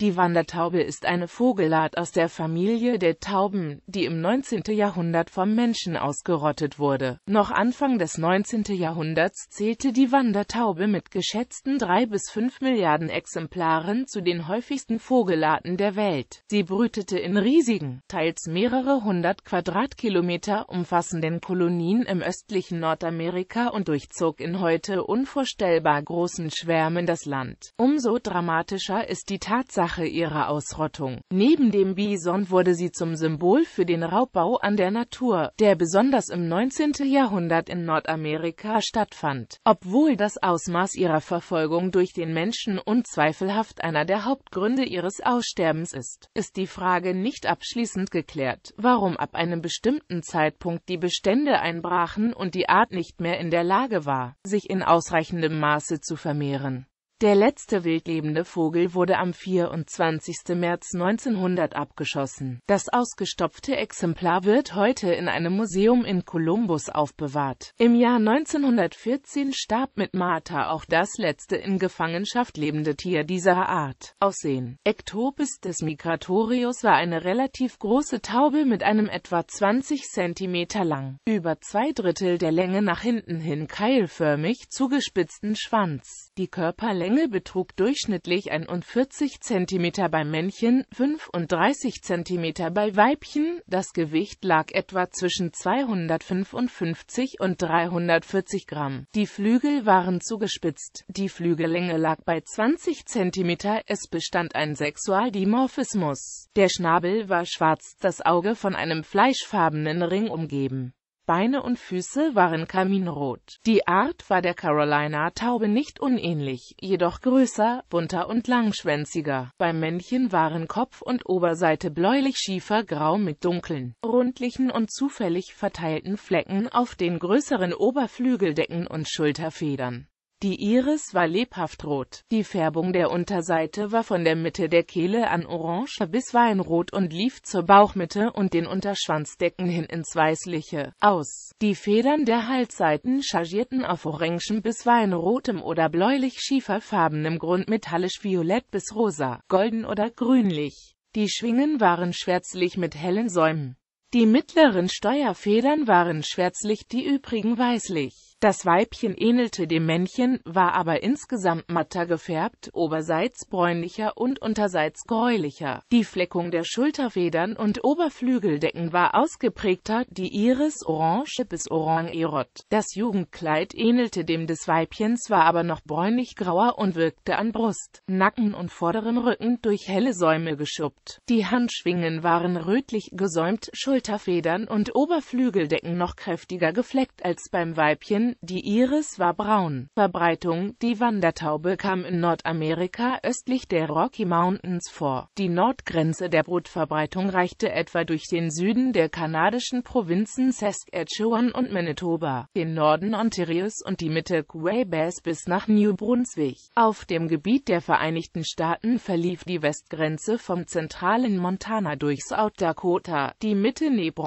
Die Wandertaube ist eine Vogelart aus der Familie der Tauben, die im 19. Jahrhundert vom Menschen ausgerottet wurde. Noch Anfang des 19. Jahrhunderts zählte die Wandertaube mit geschätzten 3 bis 5 Milliarden Exemplaren zu den häufigsten Vogelarten der Welt. Sie brütete in riesigen, teils mehrere hundert Quadratkilometer umfassenden Kolonien im östlichen Nordamerika und durchzog in heute unvorstellbar großen Schwärmen das Land. Umso dramatischer ist die Tatsache, Ursache ihrer Ausrottung. Neben dem Bison wurde sie zum Symbol für den Raubbau an der Natur, der besonders im 19. Jahrhundert in Nordamerika stattfand. Obwohl das Ausmaß ihrer Verfolgung durch den Menschen unzweifelhaft einer der Hauptgründe ihres Aussterbens ist, ist die Frage nicht abschließend geklärt, warum ab einem bestimmten Zeitpunkt die Bestände einbrachen und die Art nicht mehr in der Lage war, sich in ausreichendem Maße zu vermehren. Der letzte wildlebende Vogel wurde am 24. März 1900 abgeschossen. Das ausgestopfte Exemplar wird heute in einem Museum in Columbus aufbewahrt. Im Jahr 1914 starb mit Martha auch das letzte in Gefangenschaft lebende Tier dieser Art. Aussehen Ectopis des Migratorius war eine relativ große Taube mit einem etwa 20 cm lang, über zwei Drittel der Länge nach hinten hin keilförmig zugespitzten Schwanz die Körperlänge betrug durchschnittlich 41 cm bei Männchen, 35 cm bei Weibchen, das Gewicht lag etwa zwischen 255 und 340 Gramm. Die Flügel waren zugespitzt, die Flügellänge lag bei 20 cm, es bestand ein Sexualdimorphismus. Der Schnabel war schwarz, das Auge von einem fleischfarbenen Ring umgeben. Beine und Füße waren karminrot. Die Art war der Carolina-Taube nicht unähnlich, jedoch größer, bunter und langschwänziger. Beim Männchen waren Kopf und Oberseite bläulich-schiefergrau mit dunklen, rundlichen und zufällig verteilten Flecken auf den größeren Oberflügeldecken und Schulterfedern. Die Iris war lebhaft rot. Die Färbung der Unterseite war von der Mitte der Kehle an orange bis weinrot und lief zur Bauchmitte und den Unterschwanzdecken hin ins Weißliche aus. Die Federn der Halsseiten chargierten auf orangen bis weinrotem oder bläulich-schieferfarbenem Grund metallisch-violett bis rosa, golden oder grünlich. Die Schwingen waren schwärzlich mit hellen Säumen. Die mittleren Steuerfedern waren schwärzlich, die übrigen weißlich. Das Weibchen ähnelte dem Männchen, war aber insgesamt matter gefärbt, oberseits bräunlicher und unterseits gräulicher. Die Fleckung der Schulterfedern und Oberflügeldecken war ausgeprägter, die Iris orange bis orangerot. Das Jugendkleid ähnelte dem des Weibchens, war aber noch bräunlich-grauer und wirkte an Brust, Nacken und vorderen Rücken durch helle Säume geschuppt. Die Handschwingen waren rötlich gesäumt, Schulterfedern und Oberflügeldecken noch kräftiger gefleckt als beim Weibchen, die Iris war braun. Verbreitung Die Wandertaube kam in Nordamerika östlich der Rocky Mountains vor. Die Nordgrenze der Brutverbreitung reichte etwa durch den Süden der kanadischen Provinzen Saskatchewan und Manitoba, den Norden Ontarios und die Mitte Quebecs bis nach New Brunswick. Auf dem Gebiet der Vereinigten Staaten verlief die Westgrenze vom zentralen Montana durch South Dakota, die Mitte Nebranche,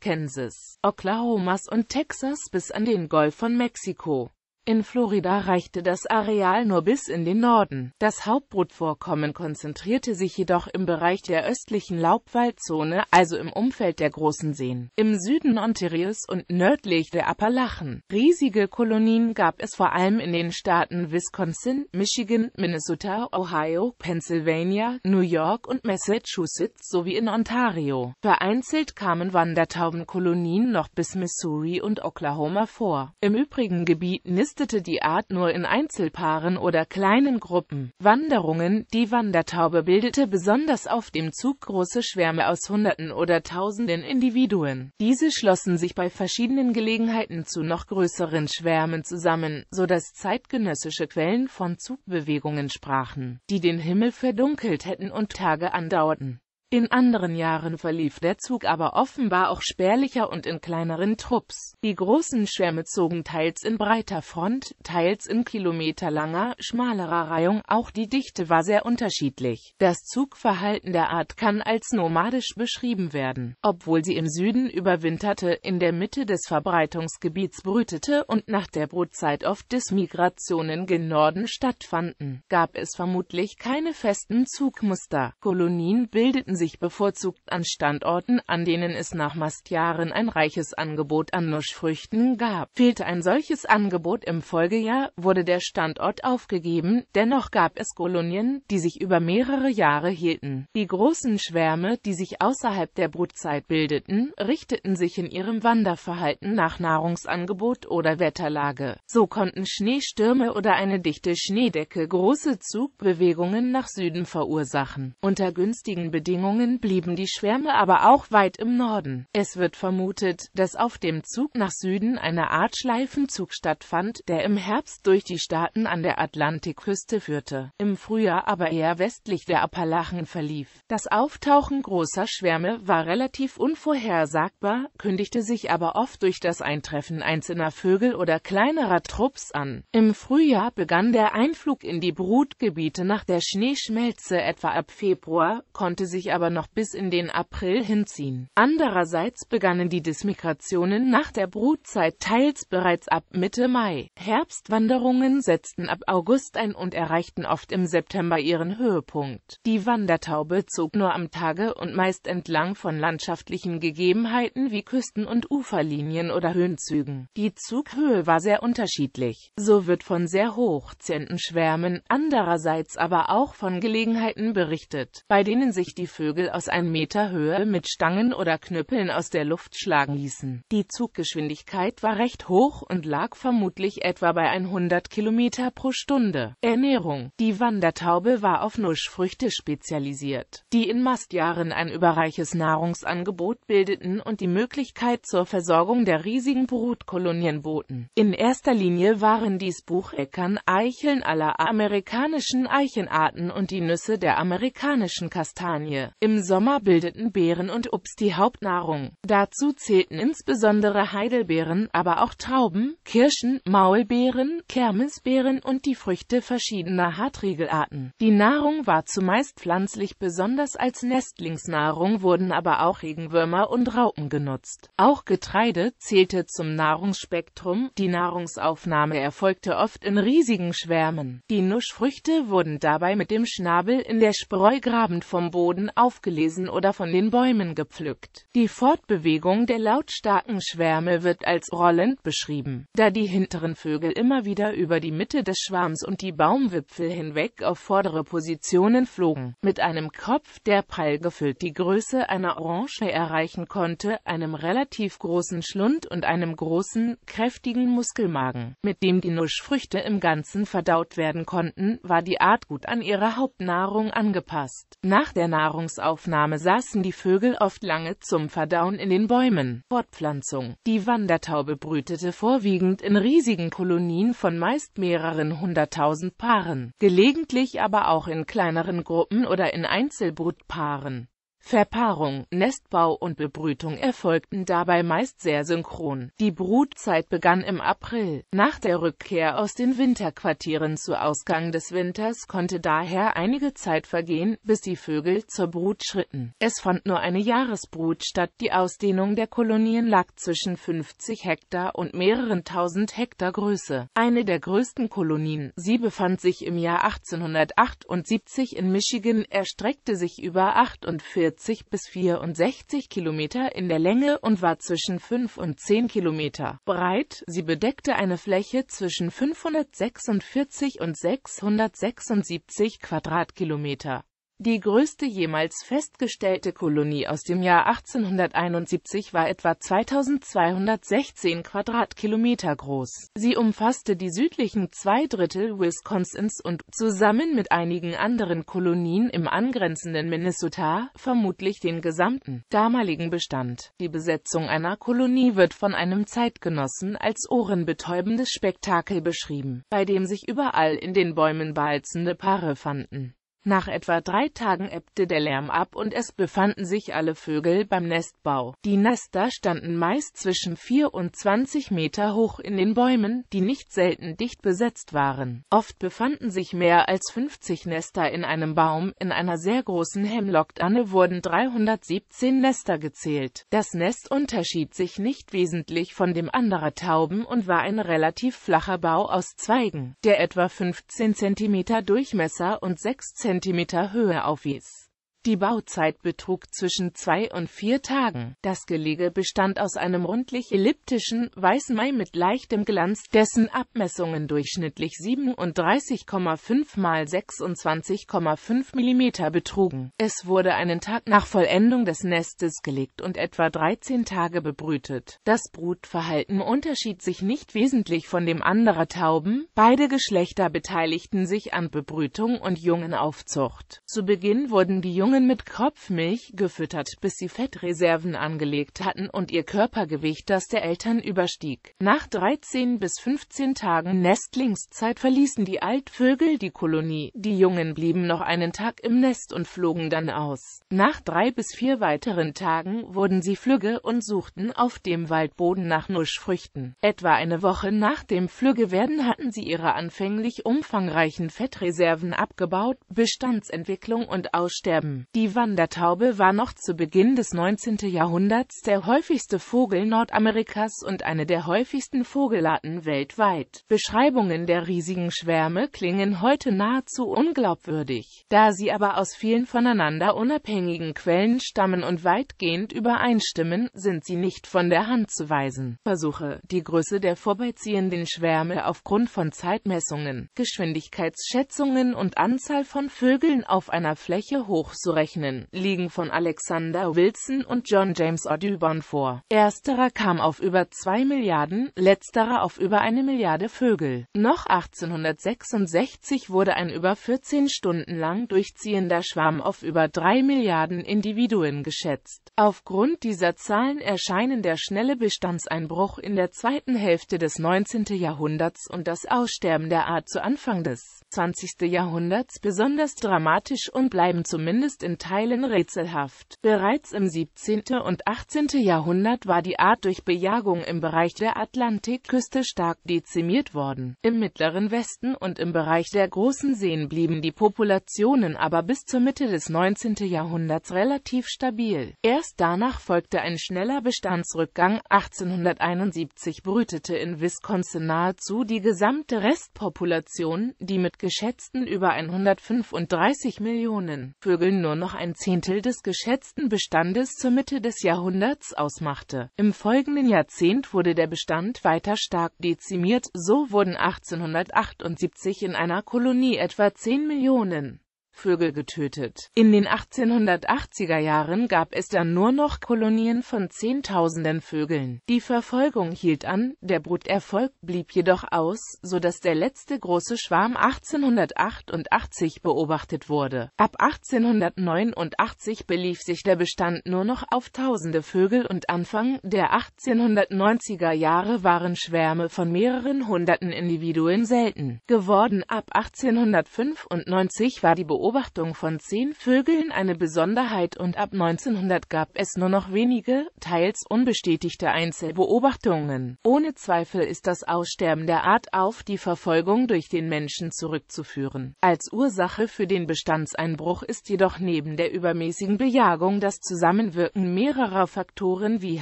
Kansas, Oklahomas und Texas bis an den Golf Golf von Mexiko in Florida reichte das Areal nur bis in den Norden. Das Hauptbrutvorkommen konzentrierte sich jedoch im Bereich der östlichen Laubwaldzone, also im Umfeld der großen Seen, im Süden Ontarios und nördlich der Appalachen. Riesige Kolonien gab es vor allem in den Staaten Wisconsin, Michigan, Minnesota, Ohio, Pennsylvania, New York und Massachusetts sowie in Ontario. Vereinzelt kamen Wandertaubenkolonien noch bis Missouri und Oklahoma vor. Im übrigen Gebiet nistete die Art nur in Einzelpaaren oder kleinen Gruppen. Wanderungen Die Wandertaube bildete besonders auf dem Zug große Schwärme aus Hunderten oder Tausenden Individuen. Diese schlossen sich bei verschiedenen Gelegenheiten zu noch größeren Schwärmen zusammen, so dass zeitgenössische Quellen von Zugbewegungen sprachen, die den Himmel verdunkelt hätten und Tage andauerten. In anderen Jahren verlief der Zug aber offenbar auch spärlicher und in kleineren Trupps. Die großen Schwärme zogen teils in breiter Front, teils in kilometerlanger, schmalerer Reihung, auch die Dichte war sehr unterschiedlich. Das Zugverhalten der Art kann als nomadisch beschrieben werden. Obwohl sie im Süden überwinterte, in der Mitte des Verbreitungsgebiets brütete und nach der Brutzeit oft Dismigrationen gen Norden stattfanden, gab es vermutlich keine festen Zugmuster. Kolonien bildeten sich bevorzugt an Standorten, an denen es nach Mastjahren ein reiches Angebot an Nuschfrüchten gab. Fehlte ein solches Angebot im Folgejahr, wurde der Standort aufgegeben, dennoch gab es Kolonien, die sich über mehrere Jahre hielten. Die großen Schwärme, die sich außerhalb der Brutzeit bildeten, richteten sich in ihrem Wanderverhalten nach Nahrungsangebot oder Wetterlage. So konnten Schneestürme oder eine dichte Schneedecke große Zugbewegungen nach Süden verursachen. Unter günstigen Bedingungen Bedingungen blieben die Schwärme aber auch weit im Norden. Es wird vermutet, dass auf dem Zug nach Süden eine Art Schleifenzug stattfand, der im Herbst durch die Staaten an der Atlantikküste führte, im Frühjahr aber eher westlich der Appalachen verlief. Das Auftauchen großer Schwärme war relativ unvorhersagbar, kündigte sich aber oft durch das Eintreffen einzelner Vögel oder kleinerer Trupps an. Im Frühjahr begann der Einflug in die Brutgebiete nach der Schneeschmelze etwa ab Februar, konnte sich aber aber noch bis in den April hinziehen. Andererseits begannen die Dismigrationen nach der Brutzeit teils bereits ab Mitte Mai. Herbstwanderungen setzten ab August ein und erreichten oft im September ihren Höhepunkt. Die Wandertaube zog nur am Tage und meist entlang von landschaftlichen Gegebenheiten wie Küsten und Uferlinien oder Höhenzügen. Die Zughöhe war sehr unterschiedlich. So wird von sehr hoch hochziehenden Schwärmen, andererseits aber auch von Gelegenheiten berichtet, bei denen sich die Vögel Vögel aus einem Meter Höhe mit Stangen oder Knüppeln aus der Luft schlagen ließen. Die Zuggeschwindigkeit war recht hoch und lag vermutlich etwa bei 100 km pro Stunde. Ernährung Die Wandertaube war auf Nuschfrüchte spezialisiert, die in Mastjahren ein überreiches Nahrungsangebot bildeten und die Möglichkeit zur Versorgung der riesigen Brutkolonien boten. In erster Linie waren dies Bucheckern, Eicheln aller amerikanischen Eichenarten und die Nüsse der amerikanischen Kastanie. Im Sommer bildeten Beeren und Obst die Hauptnahrung. Dazu zählten insbesondere Heidelbeeren, aber auch Trauben, Kirschen, Maulbeeren, Kermisbeeren und die Früchte verschiedener Hartriegelarten. Die Nahrung war zumeist pflanzlich, besonders als Nestlingsnahrung wurden aber auch Regenwürmer und Raupen genutzt. Auch Getreide zählte zum Nahrungsspektrum, die Nahrungsaufnahme erfolgte oft in riesigen Schwärmen. Die Nuschfrüchte wurden dabei mit dem Schnabel in der Spreu grabend vom Boden auf aufgelesen oder von den Bäumen gepflückt. Die Fortbewegung der lautstarken Schwärme wird als rollend beschrieben, da die hinteren Vögel immer wieder über die Mitte des Schwarms und die Baumwipfel hinweg auf vordere Positionen flogen, mit einem Kopf, der prall gefüllt die Größe einer Orange erreichen konnte, einem relativ großen Schlund und einem großen, kräftigen Muskelmagen, mit dem die Nuschfrüchte im Ganzen verdaut werden konnten, war die Art gut an ihre Hauptnahrung angepasst. Nach der Nahrung Nahrungsaufnahme saßen die Vögel oft lange zum Verdauen in den Bäumen. Fortpflanzung Die Wandertaube brütete vorwiegend in riesigen Kolonien von meist mehreren hunderttausend Paaren, gelegentlich aber auch in kleineren Gruppen oder in Einzelbrutpaaren. Verpaarung, Nestbau und Bebrütung erfolgten dabei meist sehr synchron. Die Brutzeit begann im April. Nach der Rückkehr aus den Winterquartieren zu Ausgang des Winters konnte daher einige Zeit vergehen, bis die Vögel zur Brut schritten. Es fand nur eine Jahresbrut statt. Die Ausdehnung der Kolonien lag zwischen 50 Hektar und mehreren tausend Hektar Größe. Eine der größten Kolonien, sie befand sich im Jahr 1878 in Michigan, erstreckte sich über 48 42 bis 64 Kilometer in der Länge und war zwischen 5 und 10 Kilometer breit. Sie bedeckte eine Fläche zwischen 546 und 676 Quadratkilometer. Die größte jemals festgestellte Kolonie aus dem Jahr 1871 war etwa 2216 Quadratkilometer groß. Sie umfasste die südlichen zwei Drittel Wisconsins und, zusammen mit einigen anderen Kolonien im angrenzenden Minnesota, vermutlich den gesamten damaligen Bestand. Die Besetzung einer Kolonie wird von einem Zeitgenossen als ohrenbetäubendes Spektakel beschrieben, bei dem sich überall in den Bäumen balzende Paare fanden. Nach etwa drei Tagen ebbte der Lärm ab und es befanden sich alle Vögel beim Nestbau. Die Nester standen meist zwischen 4 und 20 Meter hoch in den Bäumen, die nicht selten dicht besetzt waren. Oft befanden sich mehr als 50 Nester in einem Baum, in einer sehr großen hemlock wurden 317 Nester gezählt. Das Nest unterschied sich nicht wesentlich von dem anderer Tauben und war ein relativ flacher Bau aus Zweigen, der etwa 15 cm Durchmesser und 6 cm cm Höhe aufwies die Bauzeit betrug zwischen zwei und vier Tagen. Das Gelege bestand aus einem rundlich-elliptischen, weißen Mai mit leichtem Glanz, dessen Abmessungen durchschnittlich 37,5 x 26,5 mm betrugen. Es wurde einen Tag nach Vollendung des Nestes gelegt und etwa 13 Tage bebrütet. Das Brutverhalten unterschied sich nicht wesentlich von dem anderer Tauben. Beide Geschlechter beteiligten sich an Bebrütung und Jungenaufzucht. Zu Beginn wurden die Jungen Jungen mit Kropfmilch gefüttert, bis sie Fettreserven angelegt hatten und ihr Körpergewicht das der Eltern überstieg. Nach 13 bis 15 Tagen Nestlingszeit verließen die Altvögel die Kolonie, die Jungen blieben noch einen Tag im Nest und flogen dann aus. Nach drei bis vier weiteren Tagen wurden sie flügge und suchten auf dem Waldboden nach Nuschfrüchten. Etwa eine Woche nach dem Flüggewerden hatten sie ihre anfänglich umfangreichen Fettreserven abgebaut, Bestandsentwicklung und Aussterben die Wandertaube war noch zu Beginn des 19. Jahrhunderts der häufigste Vogel Nordamerikas und eine der häufigsten Vogelarten weltweit. Beschreibungen der riesigen Schwärme klingen heute nahezu unglaubwürdig, da sie aber aus vielen voneinander unabhängigen Quellen stammen und weitgehend übereinstimmen, sind sie nicht von der Hand zu weisen. Versuche, die Größe der vorbeiziehenden Schwärme aufgrund von Zeitmessungen, Geschwindigkeitsschätzungen und Anzahl von Vögeln auf einer Fläche hoch rechnen, liegen von Alexander Wilson und John James Audubon vor. Ersterer kam auf über 2 Milliarden, letzterer auf über eine Milliarde Vögel. Noch 1866 wurde ein über 14 Stunden lang durchziehender Schwarm auf über 3 Milliarden Individuen geschätzt. Aufgrund dieser Zahlen erscheinen der schnelle Bestandseinbruch in der zweiten Hälfte des 19. Jahrhunderts und das Aussterben der Art zu Anfang des 20. Jahrhunderts besonders dramatisch und bleiben zumindest in Teilen rätselhaft. Bereits im 17. und 18. Jahrhundert war die Art durch Bejagung im Bereich der Atlantikküste stark dezimiert worden. Im mittleren Westen und im Bereich der großen Seen blieben die Populationen aber bis zur Mitte des 19. Jahrhunderts relativ stabil. Erst danach folgte ein schneller Bestandsrückgang. 1871 brütete in Wisconsin nahezu die gesamte Restpopulation, die mit geschätzten über 135 Millionen Vögeln nur noch ein Zehntel des geschätzten Bestandes zur Mitte des Jahrhunderts ausmachte. Im folgenden Jahrzehnt wurde der Bestand weiter stark dezimiert, so wurden 1878 in einer Kolonie etwa 10 Millionen Vögel getötet. In den 1880er Jahren gab es dann nur noch Kolonien von Zehntausenden Vögeln. Die Verfolgung hielt an, der Bruterfolg blieb jedoch aus, so dass der letzte große Schwarm 1888 beobachtet wurde. Ab 1889 belief sich der Bestand nur noch auf tausende Vögel und Anfang der 1890er Jahre waren Schwärme von mehreren hunderten Individuen selten geworden. Ab 1895 war die Beobachtung Beobachtung von zehn Vögeln eine Besonderheit und ab 1900 gab es nur noch wenige, teils unbestätigte Einzelbeobachtungen. Ohne Zweifel ist das Aussterben der Art auf die Verfolgung durch den Menschen zurückzuführen. Als Ursache für den Bestandseinbruch ist jedoch neben der übermäßigen Bejagung das Zusammenwirken mehrerer Faktoren wie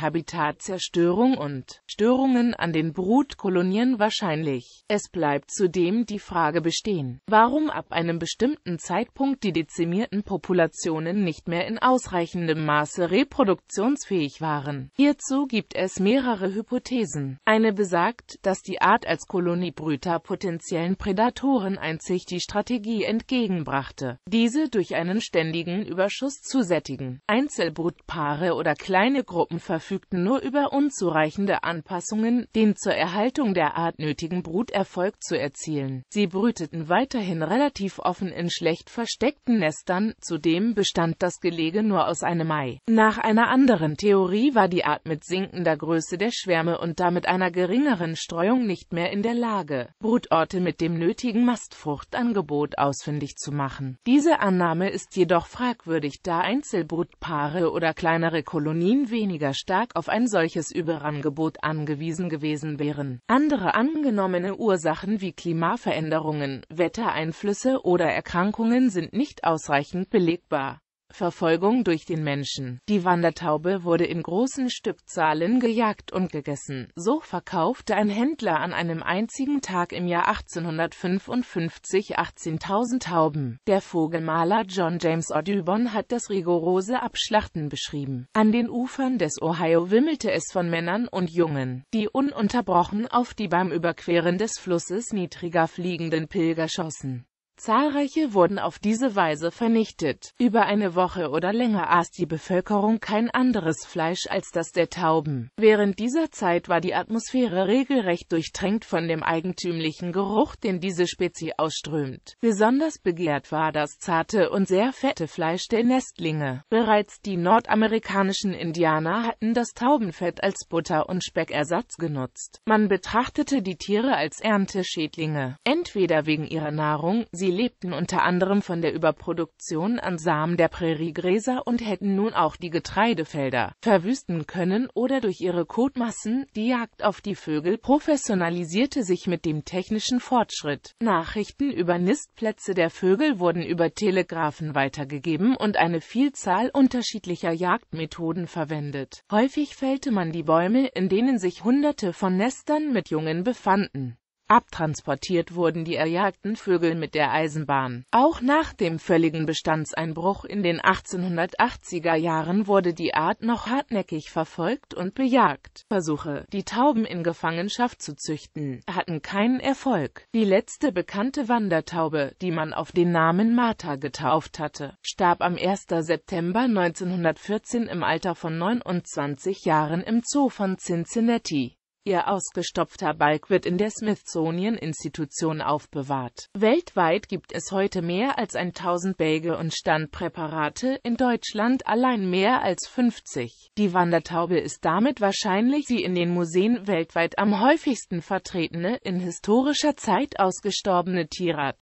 Habitatzerstörung und Störungen an den Brutkolonien wahrscheinlich. Es bleibt zudem die Frage bestehen, warum ab einem bestimmten Zeitpunkt Zeitpunkt die dezimierten Populationen nicht mehr in ausreichendem Maße reproduktionsfähig waren. Hierzu gibt es mehrere Hypothesen. Eine besagt, dass die Art als Koloniebrüter potenziellen Prädatoren einzig die Strategie entgegenbrachte, diese durch einen ständigen Überschuss zu sättigen. Einzelbrutpaare oder kleine Gruppen verfügten nur über unzureichende Anpassungen, den zur Erhaltung der Art nötigen Bruterfolg zu erzielen. Sie brüteten weiterhin relativ offen in schlecht versteckten Nestern, zudem bestand das Gelege nur aus einem Ei. Nach einer anderen Theorie war die Art mit sinkender Größe der Schwärme und damit einer geringeren Streuung nicht mehr in der Lage, Brutorte mit dem nötigen Mastfruchtangebot ausfindig zu machen. Diese Annahme ist jedoch fragwürdig, da Einzelbrutpaare oder kleinere Kolonien weniger stark auf ein solches Überangebot angewiesen gewesen wären. Andere angenommene Ursachen wie Klimaveränderungen, Wettereinflüsse oder Erkrankungen sind nicht ausreichend belegbar. Verfolgung durch den Menschen. Die Wandertaube wurde in großen Stückzahlen gejagt und gegessen. So verkaufte ein Händler an einem einzigen Tag im Jahr 1855 18.000 Tauben. Der Vogelmaler John James Audubon hat das rigorose Abschlachten beschrieben. An den Ufern des Ohio wimmelte es von Männern und Jungen, die ununterbrochen auf die beim Überqueren des Flusses niedriger fliegenden Pilger schossen. Zahlreiche wurden auf diese Weise vernichtet. Über eine Woche oder länger aß die Bevölkerung kein anderes Fleisch als das der Tauben. Während dieser Zeit war die Atmosphäre regelrecht durchtränkt von dem eigentümlichen Geruch, den diese Spezie ausströmt. Besonders begehrt war das zarte und sehr fette Fleisch der Nestlinge. Bereits die nordamerikanischen Indianer hatten das Taubenfett als Butter- und Speckersatz genutzt. Man betrachtete die Tiere als Ernteschädlinge, entweder wegen ihrer Nahrung, sie Sie lebten unter anderem von der Überproduktion an Samen der Präriegräser und hätten nun auch die Getreidefelder verwüsten können oder durch ihre Kotmassen die Jagd auf die Vögel professionalisierte sich mit dem technischen Fortschritt. Nachrichten über Nistplätze der Vögel wurden über Telegrafen weitergegeben und eine Vielzahl unterschiedlicher Jagdmethoden verwendet. Häufig fällte man die Bäume, in denen sich Hunderte von Nestern mit Jungen befanden. Abtransportiert wurden die erjagten Vögel mit der Eisenbahn. Auch nach dem völligen Bestandseinbruch in den 1880er Jahren wurde die Art noch hartnäckig verfolgt und bejagt. Versuche, die Tauben in Gefangenschaft zu züchten, hatten keinen Erfolg. Die letzte bekannte Wandertaube, die man auf den Namen Martha getauft hatte, starb am 1. September 1914 im Alter von 29 Jahren im Zoo von Cincinnati. Ihr ausgestopfter Balk wird in der Smithsonian-Institution aufbewahrt. Weltweit gibt es heute mehr als 1000 Bälge und Standpräparate, in Deutschland allein mehr als 50. Die Wandertaube ist damit wahrscheinlich die in den Museen weltweit am häufigsten vertretene, in historischer Zeit ausgestorbene Tierart.